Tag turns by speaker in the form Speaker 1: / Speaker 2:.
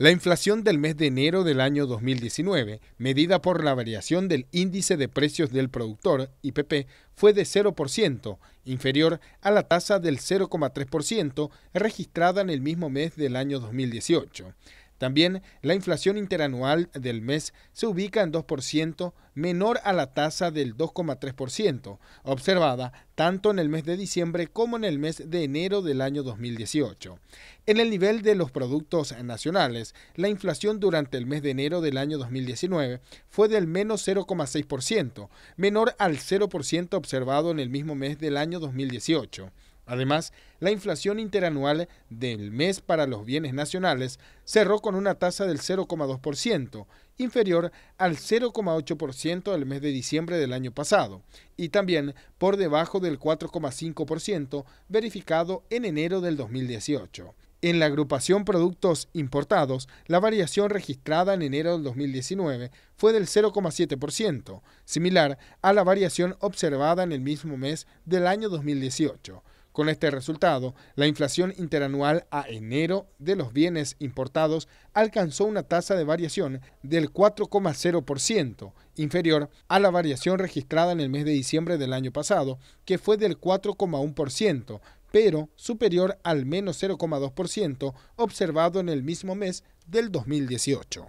Speaker 1: La inflación del mes de enero del año 2019, medida por la variación del índice de precios del productor, IPP, fue de 0%, inferior a la tasa del 0,3% registrada en el mismo mes del año 2018. También la inflación interanual del mes se ubica en 2%, menor a la tasa del 2,3%, observada tanto en el mes de diciembre como en el mes de enero del año 2018. En el nivel de los productos nacionales, la inflación durante el mes de enero del año 2019 fue del menos 0,6%, menor al 0% observado en el mismo mes del año 2018. Además, la inflación interanual del mes para los bienes nacionales cerró con una tasa del 0,2%, inferior al 0,8% del mes de diciembre del año pasado, y también por debajo del 4,5% verificado en enero del 2018. En la agrupación productos importados, la variación registrada en enero del 2019 fue del 0,7%, similar a la variación observada en el mismo mes del año 2018. Con este resultado, la inflación interanual a enero de los bienes importados alcanzó una tasa de variación del 4,0%, inferior a la variación registrada en el mes de diciembre del año pasado, que fue del 4,1%, pero superior al menos 0,2% observado en el mismo mes del 2018.